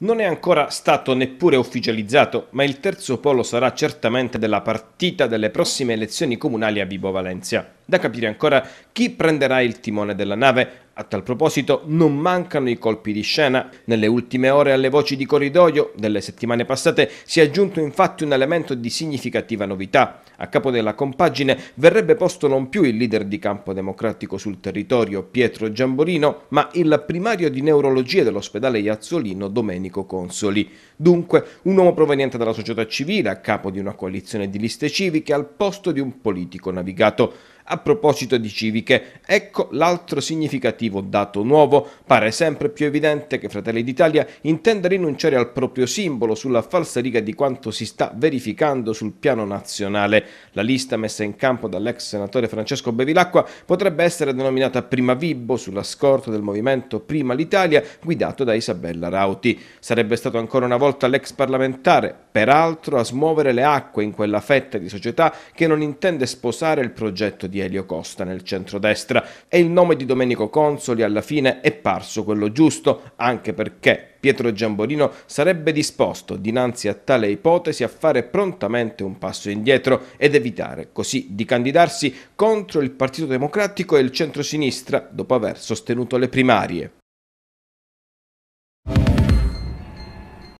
Non è ancora stato neppure ufficializzato, ma il terzo polo sarà certamente della partita delle prossime elezioni comunali a Vibo Valencia. Da capire ancora chi prenderà il timone della nave, a tal proposito non mancano i colpi di scena. Nelle ultime ore alle voci di corridoio delle settimane passate si è aggiunto infatti un elemento di significativa novità. A capo della compagine verrebbe posto non più il leader di campo democratico sul territorio Pietro Giamborino, ma il primario di neurologia dell'ospedale Iazzolino Domenico Consoli. Dunque un uomo proveniente dalla società civile, a capo di una coalizione di liste civiche, al posto di un politico navigato. A proposito di civiche, ecco l'altro significativo dato nuovo. Pare sempre più evidente che Fratelli d'Italia intenda rinunciare al proprio simbolo sulla falsariga di quanto si sta verificando sul piano nazionale. La lista messa in campo dall'ex senatore Francesco Bevilacqua potrebbe essere denominata Prima Vibbo sulla scorta del movimento Prima l'Italia guidato da Isabella Rauti. Sarebbe stato ancora una volta l'ex parlamentare peraltro a smuovere le acque in quella fetta di società che non intende sposare il progetto di Elio Costa nel centrodestra e il nome di Domenico Consoli alla fine è parso quello giusto, anche perché Pietro Giambolino sarebbe disposto dinanzi a tale ipotesi a fare prontamente un passo indietro ed evitare così di candidarsi contro il Partito Democratico e il centrosinistra dopo aver sostenuto le primarie.